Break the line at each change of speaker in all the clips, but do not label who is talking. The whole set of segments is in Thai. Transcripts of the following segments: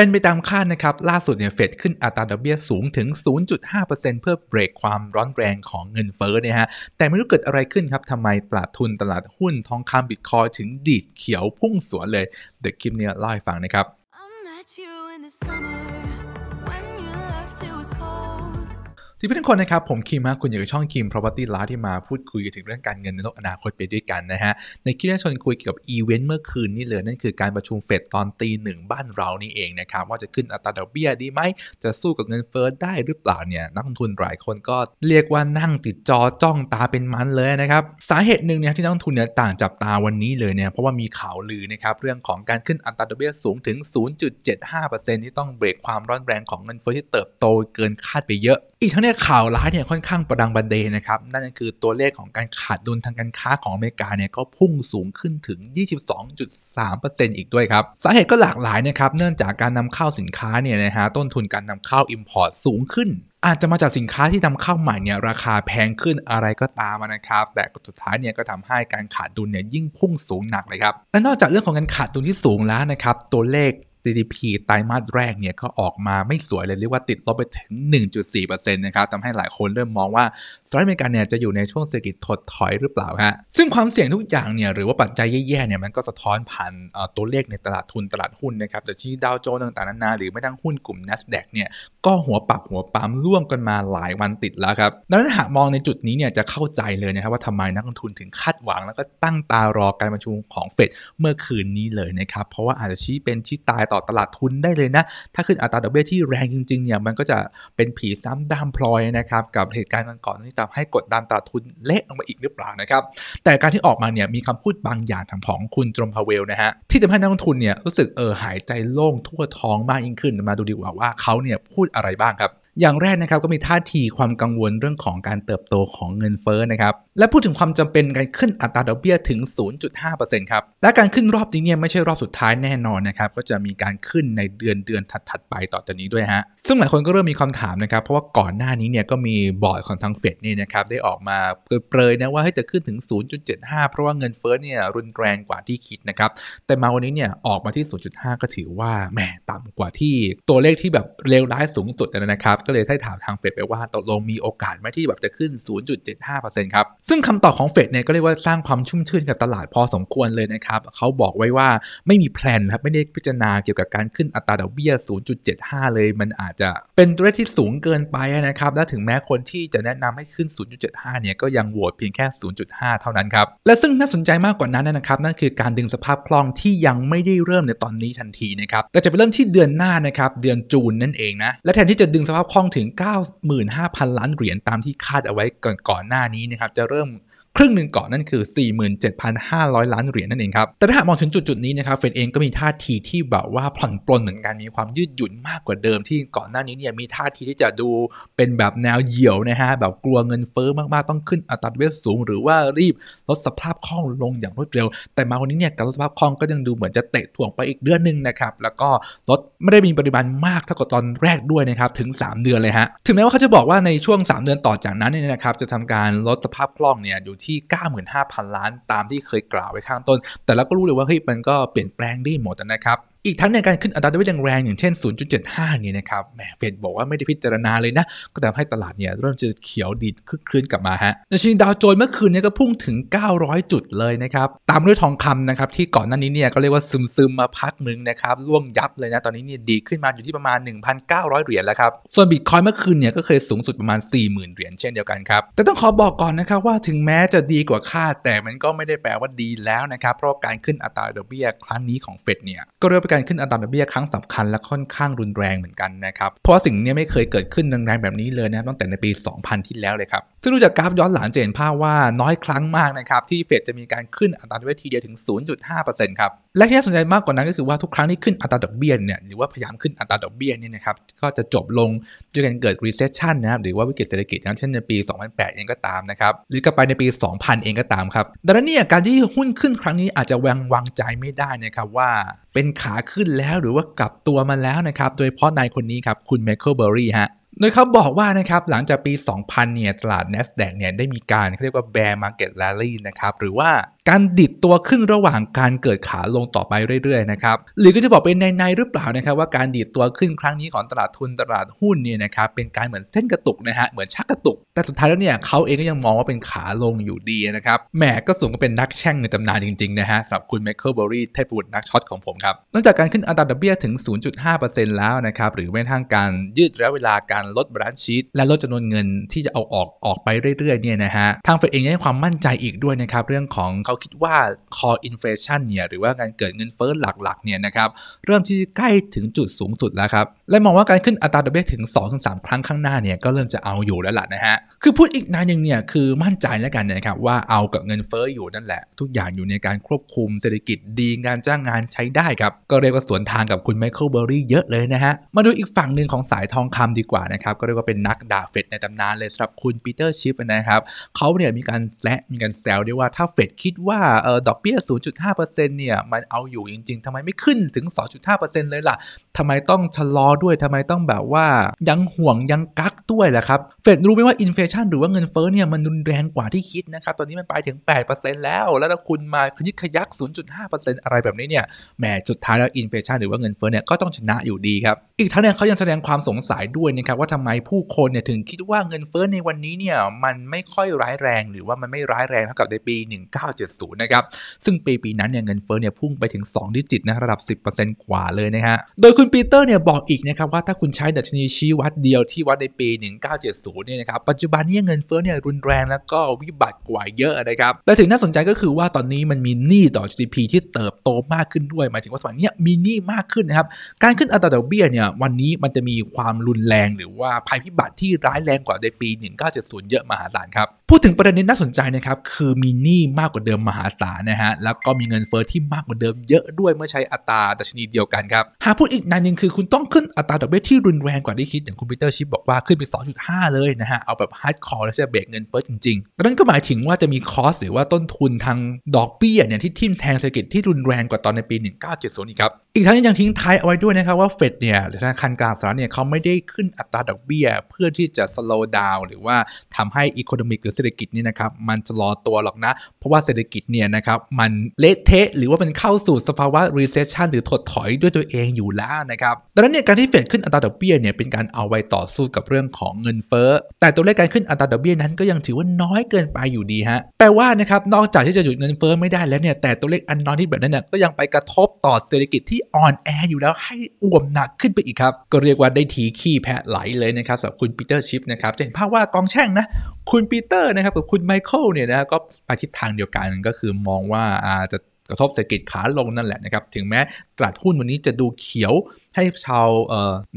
เป็นไปตามคาดนะครับล่าสุดเนี่ยเฟดขึ้นอัตราดอกเบี้ยสูงถึง 0.5%เพื่อเบรกความร้อนแรงของเงินเฟ้อเนี่ยฮะแต่ไม่รู้เกิดอะไรขึ้นครับทำไมตลาดทุนตลาดหุ้นทองคำบิตคอยถึงดีดเขียวพุ่งสวนเลย เดี๋ยวคลิปนี้เล่าให้ฟังนะครับที่เพื่อนทุกคนนะครับ ผม คิมฮะ คุณอยู่กับช่อง คิม Property ล้าที่มาพูดคุยกถึงเรื่องการเงินในโลกอนาคตไปด้วยกันนะฮะ ในคลิปที่ชวนคุยเกี่ยวกับ อีเวนต์เมื่อคืนนี่เลยนั่นคือการประชุมเฟดตอนตีหนึ่งบ้านเรานี่เองนะครับว่าจะขึ้นอัตราดอกเบี้ยดีไหม จะสู้กับเงินเฟ้อได้หรือเปล่าเนี่ยนักลงทุนหลายคนก็เรียกว่านั่งติดจอจ้องตาเป็นมันเลยนะครับสาเหตุหนึ่งเนี่ยที่นักลงทุนเนี่ยต่างจับตาวันนี้เลยเนี่ยเพราะว่ามีข่าวลือนะครับเรื่องของการขึ้นอัตราดอกเบี้ยสูงถึง0.75%ที่ต้องเบรกความร้อนแรงของเงินเฟ้อที่เติบโต เกินคาดไปเยอะอีกทั้งเนี่ยข่าวร้ายเนี่ยค่อนข้างประดังประเดนะครับนั่นก็คือตัวเลขของการขาดดุลทางการค้าของอเมริกาเนี่ยก็พุ่งสูงขึ้นถึง 22.3%อีกด้วยครับสาเหตุก็หลากหลายนะครับเนื่องจากการนำเข้าสินค้าเนี่ยนะฮะต้นทุนการนำเข้า Import สูงขึ้น อาจจะมาจากสินค้าที่นำเข้าใหม่เนี่ยราคาแพงขึ้นอะไรก็ตามนะครับแต่สุดท้ายเนี่ยก็ทำให้การขาดดุลเนี่ยยิ่งพุ่งสูงหนักเลยครับและนอกจากเรื่องของการขาดดุลที่สูงแล้วนะครับตัวเลข GDP ไตรมาสแรกเนี่ยก็ออกมาไม่สวยเลย เรียกว่าติดลบไปถึง 1.4%นะครับทำให้หลายคนเริ่มมองว่าสหรัฐอเมริกาเนี่ยจะอยู่ในช่วงเศรษฐกิจถดถอยหรือเปล่าฮะซึ่งความเสี่ยงทุกอย่างเนี่ยหรือว่าปัจจัยแย่ๆเนี่ยมันก็สะท้อนผ่านตัวเลขในตลาดทุนตลาดหุ้นนะครับจะชี้ดาวโจนส์ต่างๆนานาหรือไม่ตั้งหุ้นกลุ่ม N a s d a q เนี่ยก็หัวปักหัวปั๊มร่วงกันมาหลายวันติดแล้วครับดังนั้นหากมองในจุดนี้เนี่ยจะเข้าใจเลยนะครับว่าทำไมนักลงทุนถึงคาดหวัง แล้วก็ตั้งตารอการประชุมของเฟดเมื่อคืนนี้เลยนะครับเพราะว่าอาจจะชี้เป็นชี้ตายต่อตลาดทุนได้เลยนะ ถ้าขึ้นอัตราดอกเบี้ยที่แรงจริงๆ เนี่ย มันก็จะเป็นผีซ้ำดามพลอยนะครับ กับเหตุการณ์ก่อนที่ทำให้กดดันตลาดทุนเละลงมาอีกหรือเปล่านะครับ แต่การที่ออกมาเนี่ยมีคำพูดบางอย่างทางของคุณจรมพาเวลนะฮะ ที่ทำให้นักลงทุนเนี่ยรู้สึกเออหายใจโล่งทั่วท้องมากยิ่งขึ้น มาดูดีกว่าว่าเขาเนี่ยพูดอะไรบ้างครับอย่างแรกนะครับก็มีท่าทีความกังวลเรื่องของการเติบโตของเงินเฟ้อนะครับและพูดถึงความจำเป็นการขึ้นอัตราดอกเบี้ยถึง 0.5%ครับและการขึ้นรอบนี้เนี่ยไม่ใช่รอบสุดท้ายแน่นอนนะครับก็จะมีการขึ้นในเดือนเดือนถัดๆไปต่อจากนี้ด้วยฮะซึ่งหลายคนก็เริ่มมีคำถามนะครับ เพราะว่าก่อนหน้านี้เนี่ยก็มีบอร์ดของทางเฟดเนี่ยนะครับได้ออกมา เปรยๆนะว่าให้จะขึ้นถึง 0.75 เพราะว่าเงินเฟ้อเนี่ยรุนแรงกว่าที่คิดนะครับแต่มาวันนี้เนี่ยออกมาที่ 0.5 ก็ถือว่าแหมต่ำกว่าที่ตัวเลขที่แบบเลวร้ายสูงสุดนะครับก็เลยได้ถามทางเฟดไปว่าตกลงมีโอกาสไหมที่แบบจะขึ้น 0.75%ครับ ซึ่งคำตอบของเฟดเนี่ยก็เรียกว่าสร้างความชุ่มชื่นกับตลาดพอสมควรเลยนะครับ เขาบอกไว้ว่าไม่มีแพลนครับ ไม่ได้พิจารณาเกี่ยวกับการขึ้นอัตราดอกเบี้ย 0.75 เลย มันอาจจะเป็นตัวเลขที่สูงเกินไปนะครับ และถึงแม้คนที่จะแนะนำให้ขึ้น 0.75 เนี่ยก็ยังโหวตเพียงแค่ 0.5 เท่านั้นครับ และซึ่งน่าสนใจมากกว่านั้นนะครับนั่นคือการดึงสภาพคล่องที่ยังไม่ได้เริ่มในตอนนี้ทันทีนะครับ แต่จะไปเริ่มที่เดือนหน้านะครับเดือนจูนนั่นเองนะและแทนที่จะดึงสภาพคลข้องถึง 95,000 ล้าน เหรียญตามที่คาดเอาไว้ก่อนก่อนหน้านี้นะครับ จะเริ่มครึ่งหนึ่งก่อนนั่นคือ 47,500 ล้านเหรียญนั่นเองครับแต่ถ้าหากมองถึงจุด ๆ นี้นะครับเฟดเองก็มีท่าทีที่แบบว่าผ่อนปลนเหมือนกันมีความยืดหยุ่นมากกว่าเดิมที่ก่อนหน้านี้เนี่ยมีท่าทีที่จะดูเป็นแบบแนวเหี่ยวนะฮะแบบกลัวเงินเฟ้อมากๆต้องขึ้นอัตราดอกเบี้ยสูง หรือว่ารีบลดสภาพคล่องลงอย่างรวดเร็ว แต่มาวันนี้เนี่ยการลดสภาพคล่องก็ยังดูเหมือนจะเตะถ่วงไปอีกเดือนหนึ่งนะครับแล้วก็ลดไม่ได้มีปริมาณมากเท่ากับตอนแรกด้วยนะครับถึง 3 เดือนเลยฮะถึงแม้ว่าเขาจะบอกว่าในช่วง3เดือนต่อจากนั้นเนี่ยนะครับจะทำการลดสภาพคล่องเนี่ยอยูที่ 95,000 ล้าน ตามที่เคยกล่าวไว้ข้างต้น แต่เราก็รู้เลยว่าเฮ้ย มันก็เปลี่ยนแปลงได้หมด นะ ครับอีกทั้งในการขึ้นอัตราดอกเบี้ยแรงๆอย่างเช่น 0.75 เนี่ยนะครับแหมเฟดบอกว่าไม่ได้พิจารณาเลยนะ ก็ทำให้ตลาดเนี่ยเริ่มจะเขียวดีคึกคืนกลับมาฮะดัชนีดาวโจนส์เมื่อคืนเนี่ยก็พุ่งถึง 900 จุดเลยนะครับ ตามด้วยทองคำนะครับที่ก่อนหน้านี้เนี่ยก็เรียกว่าซึมซึมมาพักนึงนะครับร่วงยับเลยนะ ตอนนี้เนี่ยดีขึ้นมาอยู่ที่ประมาณ 1,900 เหรียญแล้วครับ ส่วนบิตคอยเมื่อคืนเนี่ยก็เคยสูงสุดประมาณ 40,000 เหรียญเช่นเดียวกันครับ แต่ต้องขอบอกก่อนนะครับว่าถึงแม้จะดีกว่าคาดแต่มันก็ไม่ได้แปลว่าดีแล้วนะครับเพราะการขึ้นอัตราดอกเบี้ยครั้งนี้ของเฟดเนี่ยก็เรียก่เป็นกการขึ้นอัตราดอกเบี้ยครั้งสำคัญและค่อนข้างรุนแรงเหมือนกันนะครับ เพราะสิ่งนี้ไม่เคยเกิดขึ้นแรงๆแบบนี้เลยนะตั้งแต่ในปี 2000 ที่แล้วเลยครับ ซึ่งดูจากกราฟย้อนหลังจะเห็นภาพว่าน้อยครั้งมากนะครับที่เฟดจะมีการขึ้นอัตราดอกเบี้ยทีเดียวถึง 0.5%ครับและที่น่าสนใจมากกว่านั้นก็คือว่าทุกครั้งที่ขึ้นอัตราดอกเบี้ยเนี่ยหรือว่าพยายามขึ้นอัตราดอกเบี้ยเนี่ยนะครับก็จะจบลงด้วยการเกิด recession นะครับหรือว่าวิกฤตเศรษฐกิจนะเช่นในปี2008เองก็ตามนะครับหรือกลับไปในปี 2000 เองก็ตามครับดังนั้นเนี่ยการที่หุ้นขึ้นครั้งนี้อาจจะวางวางใจไม่ได้นะครับว่าเป็นขาขึ้นแล้วหรือว่ากลับตัวมาแล้วนะครับโดยเฉพาะนายคนนี้ครับคุณไมเคิลเบอร์รี่ฮะโดยเขาบอกว่านะครับหลังจากปี 2000เนี่ยตลาด NASDAQ เนี่ยได้มีการเขาเรียกว่า bear market rally นะครับหรือว่าการดิดตัวขึ้นระหว่างการเกิดขาลงต่อไปเรื่อยๆ นะครับ หรือก็จะบอกเป็นในๆ หรือเปล่านะครับว่าการดีดตัวขึ้นครั้งนี้ของตลาดทุนตลาดหุ้นเนี่ยนะครับเป็นการเหมือนเส้นกระตุกนะฮะเหมือนชักกระตุก แต่สุดท้ายแล้วเนี่ยเขาเองก็ยังมองว่าเป็นขาลงอยู่ดีนะครับแหมก็สูงก็เป็นนักแช่งในตำนานจริงๆนะฮะสำหรับคุณแมคเคิลเบอรี่เทพบุตรนักช็อตของผมครับนอกจากการขึ้นอัตราดอกเบี้ยถึง0.5%แล้วนะครับหรือแม้ทั่งการยืดระยะเวลาการลดบรันชีตและลดจำนวนเงินที่จะเอาออกออกไปเรื่อยๆเนี่ยนะฮะทางเฟดเองให้ความมั่นใจอีกด้วยนะครับเรื่องของเขาคิดว่า core inflation เนี่ยหรือว่าการเกิดเงินเฟ้อหลักๆเนี่ยนะครับเริ่มที่ใกล้ถึงจุดสูงสุดแล้วครับ และมองว่าการขึ้นอัตราดอกเบี้ยถึง2-3 ครั้งข้างหน้าเนี่ยก็เริ่มจะเอาอยู่แล้วล่ะนะฮะคือพูดอีกนานยังเนี่ย คือมั่นใจแล้วกันนะครับ ว่าเอากับเงินเฟ้ออยู่นั่นแหละ ทุกอย่างอยู่ในการควบคุมเศรษฐกิจดี งานจ้างงานใช้ได้ครับ ก็เรียกว่าสวนทางกับคุณไมเคิลเบอร์รี่เยอะเลยนะฮะ มาดูอีกฝั่งหนึ่งของสายทองคำดีกว่านะครับ ก็เรียกว่าเป็นนักด่าเฟดในตำนานเลยสำหรับคุณปีเตอร์ชิปนะครับเขาเนี่ยมีการแซะมีการแซวด้วยว่าถ้าเฟดคิดว่าเออดอกเบี้ย 0.5%เนี่ยมันเอาอยู่จริงๆทำไมไม่ขึ้นถึง 2.5%เลยล่ะทำไมต้องชะลอด้วยทำไมต้องแบบว่ายังห่วงยังกักด้วยล่ะครับ เฟดรู้ไหมว่าอินเฟชันหรือว่าเงินเฟ้อเนี่ยมันรุนแรงกว่าที่คิดนะครับ ตอนนี้มันไปถึง 8%แล้ว แล้วถ้าคุณมายิดขยัก0.5%อะไรแบบนี้เนี่ยแหมสุดท้ายแล้วอินเฟชันหรือว่าเงินเฟ้อเนี่ย ก็ต้องชนะอยู่ดีครับอีกทั้งเนี่ยเขายังแสดงความสงสัยด้วยนะครับว่าทำไมผู้คนเนี่ยถึงคิดว่าเงินเฟ้อในวันนี้เนี่ยมันไม่ค่อยร้ายแรงหรือว่ามันไม่ร้ายแรงเท่ากับในปี 1970นะครับซึ่งปีปีนั้นเนี่ยเงินเฟ้อเนี่ยพุ่งไปถึง 2 ดิจิตนะระดับ 10%กว่าเลยนะฮะโดยคุณปีเตอร์เนี่ยบอกอีกนะครับว่าถ้าคุณใช้ดัชนีชี้วัดเดียวที่วัดในปี 1970เนี่ยนะครับปัจจุบันนี้เงินเฟ้อเนี่ยรุนแรง แล้วก็วิบัติกว่าเยอะนะครับแต่ถึงน่าสนใจก็คือว่าตอนนี้มันมีหนี้ต่อ GDP ที่เติบโตมากขึ้นด้วยหมายถึงว่าสมัยนี้มีหนี้มากขึ้นนะครับการขึ้นอัตราดอกเบี้ยเนี่ยวันนี้มันจะมีความรุนแรงหรือว่าภัยพิบัติที่ร้ายแรงกว่าในปี 1970 เยอะมหาศาลครับพูดถึงประเด็นนี้น่าสนใจนะครับ คือมีหนี้มากกว่าเดิมมหาศาลนะฮะแล้วก็มีเงินเฟอ้อที่มากกว่าเดิมเยอะด้วยเมื่อ ใช้อัตราดัชนีเดียวกันครับ หากพูดอีกนานหนึ่งคือคุณต้องขึ้นอัตราดอกเบี้ยที่รุนแรงกว่า ที่คิดอย่างคุณปีเตอร์ชิปบอกว่าขึ้นไป 2.5 เลยนะฮะเอาแบบฮาร์ดคอร์แล้วจะเบรกเงินเฟอ้อจริงๆนั่นก็หมายถึงว่าจะมีคอสหรือว่าต้นทุนทางดอกเบี้ยเนี่ยที่ทิ่มแทงเศรษฐกิจที่รุนแรงกว่าตอนในปี 1970 อีกครับอีกทั้งยังทิ้งท้ายเอาไว้ด้วยนะครับว่าเฟดเนี่ยธนาคารกลางสหรัฐเนี่ยเขาไม่ได้ขึ้นอัตราดอกเบี้ยเพื่อที่จะลว์ดาวน์หรือว่าทำให้ีโคโนมิกหรือเศรษฐกิจนี่นะครับมันจะรอตัวหรอกนะ เพราะว่าเศรษฐกิจเนี่ยนะครับมันเละเทะหรือว่า มันเข้าสู่สภาวะ recession หรือถดถอยด้วยตัวเองอยู่แล้วนะครับดังนั้นเนี่ยการที่เฟดขึ้นอัตราดอกเบี้ยเนี่ยเป็นการเอาไว้ต่อสู้กับเรื่องของเงินเฟ้อแต่ตัวเลขการขึ้นอัตราดอกเบี้ยนั้นก็ยังถือว่าน้อยเกินไปอยู่ดีฮะแปลว่านะครับนอกจากที่จะหยุดเงินเฟ้อไม่ได้แล้วเนี่ยแต่ตัวเลขอันนอนที่แบบนั้นเนี่ยก็ยังไปกระทบต่อเศรษฐกิจที่อ่อนแออยู่แล้วให้อ่วมหนักขึ้นไปอีกครับก็เรียกว่าได้ทีขี้แพะไหลเลยนะครับสำหรับคุณปีเตอร์ชิปนะครับจะเห็นภาพว่ากองแช่งนะคุณปีเตอร์ร์นะครับกับ คุณไมเคิลเนี่ยนะก็ไปทิศทางเดียวกันก็คือมองว่าอาจจะ กระทบเศรษฐกิจ ขาลง นั่น แหละนะครับถึงแม้ ตลาดหุ้นวันนี้จะดูเขียวให้ชาว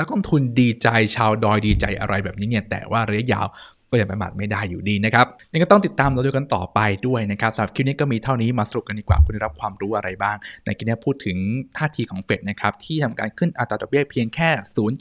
นักลงทุนดีใจ ชาว ดอย ดีใจอะไรแบบนี้เนี่ยแต่ว่าระยะยาวก็ยังประมาทไม่ได้อยู่ดีนะครับยังก็ต้องติดตามเราดูกันต่อไปด้วยนะครับสำหรับคลิปนี้ก็มีเท่านี้มาสรุปกันดีกว่าคุณได้รับความรู้อะไรบ้าง ในคลิปนี้พูดถึงท่าทีของเฟดนะครับที่ทำการขึ้นอัตราดอกเบี้ยเพียงแค่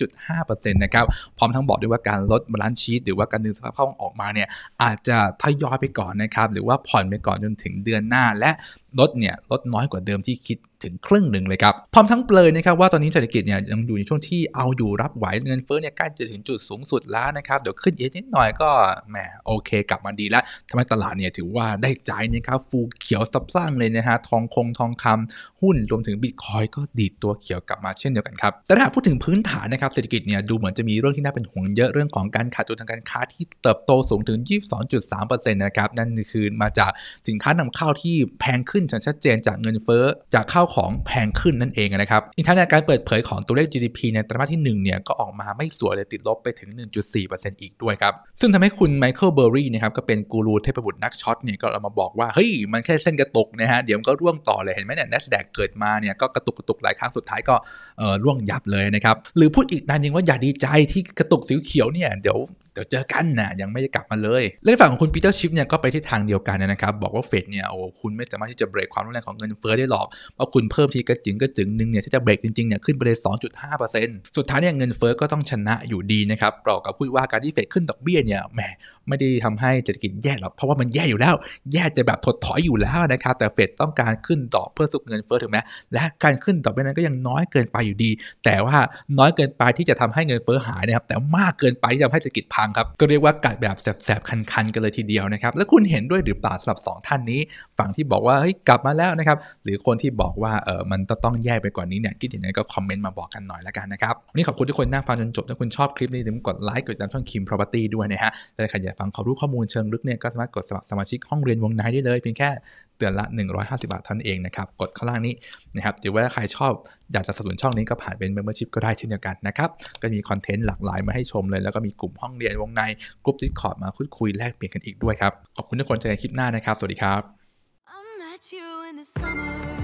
0.5%นะครับ พร้อมทั้งบอกด้วยว่าการลดบาลานซ์ชีตหรือว่าการดึงสภาพคล่องออกมาเนี่ยอาจจะทยอยไปก่อนนะครับ หรือว่าผ่อนไปก่อนจนถึงเดือนหน้า และลดเนี่ยลดน้อยกว่าเดิมที่คิดถึง ครึ่งหนึ่งเลย ครับ พร้อมทั้ง เปลยนะครับว่า ตอนนี้เศรษฐกิจเนี่ยยังอยู่ในช่วงที่เอาอยู่รับไหวเงินเฟ้อเนี่ยใกล้จะถึงจุดสูงสุดแล้วนะ ครับ เดี๋ยวขึ้นเยอะนิดหน่อยก็แหมโอเค กลับ มา ดี แล้วทำให้ตลาด เนี่ย ถือว่าได้ใจนะครับฟูเขียวสับสร้างเลยนะฮะทองคงทองคำหุ้น รวมถึงบิตคอยก็ดีดตัวเขียวกลับมาเช่นเดียวกันครับ แต่ถ้าพูดถึงพื้นฐานนะครับเศรษฐกิจเนี่ย ดูเหมือนจะมีเรื่องที่น่าเป็นห่วงเยอะเรื่องของการขาดตุวทางการค้าที่เติบโตสูงถึง 22.3%นะครับ นั่นคือมาจากสินค้านำเข้าที่แพงขึ้นชัดเจนจากเงินเฟ้อ จากข้าวของแพงขึ้นนั่นเองนะครับอีกทั้งการเปิดเผยของตัวเลข GDP ในไตรมาสที่1เนี่ยก็ออกมาไม่สวยเลยติดลบไปถึง 1.4%อีกด้วยครับซึ่งทำให้คุณไมเคิลเบอร์รี่นะครับก็เป็นกูรูเทพบุตรนักช็อตเนี่ยก็เรามาบอกว่าเฮ้ยมันแค่เส้นกระตกนะฮะเดี๋ยวมันก็ร่วงต่อเลยเห็นไหมเนี่ย n a สแดกเกิดมาเนี่ยก็กระตุกกระตุกหลายครั้งสุดท้ายก็ร่วงยับเลยนะครับ หรือพูดอีกนัานนึงว่าอย่าดีใจที่กระตุกสิวเขียวเนี่ย เดี๋ยว เดี๋ยวเจอกันนะยังไม่ได้กลับมาเลย แล่ในฝั่งของคุณปีเตอร์ชิปเนี่ยก็ไปที่ทางเดียวกันนะครับ บอกว่าเฟดเนี่ยโอ้คุณไม่สามารถที่จะเบรกความรุนแรงของเงินเฟ้อได้หรอก เพ่าคุณเพิ่มทีกระจึงกระจึงนึงเนี่ยถ้าจะเบรกจริงๆเนี่ยขึ้นไปเลย2.5%สุดท้ายเนี่ยเงินเฟ้อก็ต้องชนะอยู่ดีนะครับปรอกกับพูดว่าการที่เฟดขึ้นดอกเบี้ยเนี่ยแหมไม่ได้ทำให้เศรษฐกิจแย่หรอกเพราะว่ามันแย่อยู่แล้ว แย่จะแบบถดถอยอยู่แล้วนะครับแต่เฟดต้องการขึ้นดอกเพื่อสุกเงินเฟ้อถูกไหมและการขึ้นต่อไปนั้นก็ยังน้อยเกินไปอยู่ดี แต่ว่าน้อยเกินไปที่จะทำให้เงินเฟ้อหายนะครับแต่มากเกินไปที่ทำให้เศรษฐกิจพังครับ ก็เรียกว่ากัดแบบแสบๆคันๆกันเลยทีเดียวนะครับแล้วคุณเห็นด้วยหรือเปล่าสำหรับ 2 ท่านนี้ ฝั่งที่บอกว่าเฮ้ยกลับมาแล้วนะครับหรือคนที่บอกว่าเออมันต้องแย่ไปกว่านี้เนี่ยคิดอย่างไรก็คอมเมนต์มาบอกกันหน่อยละกันนะครับวันนี้ขอบคุณทุกคนนั่งฟังจนจบถ้าคุณชอบคลิปนี้อย่าลืมกดไลค์กดติดตามช่องคิม property ด้วยนะฮะและใครอยากฟังขอรู้ข้อมูลเชิงลึกเนี่ยก็สามารถกดสมัครสมาชิกห้องเรียนวงในได้เลยเพียงแค่เดือนละ 150 บาท ท่านเองนะครับ กดข้างล่างนี้นะครับหรือว่าใครชอบอยากจะสนับสนุนช่องนี้ก็ผ่านเป็น Membership ก็ได้เช่นเดียวกันนะครับ ก็มี คอนเทนต์หลากหลายมาให้ชมเลย แล้วก็มีกลุ่มห้องเรียนวงในกลุ่มดิสคอร์ดมาคุยคุยแลกเปลี่ยนกันอีกด้วยครับ ขอบคุณทุกคนเจอกันคลิปหน้านะครับ สวัสดีครับ I met you in the summer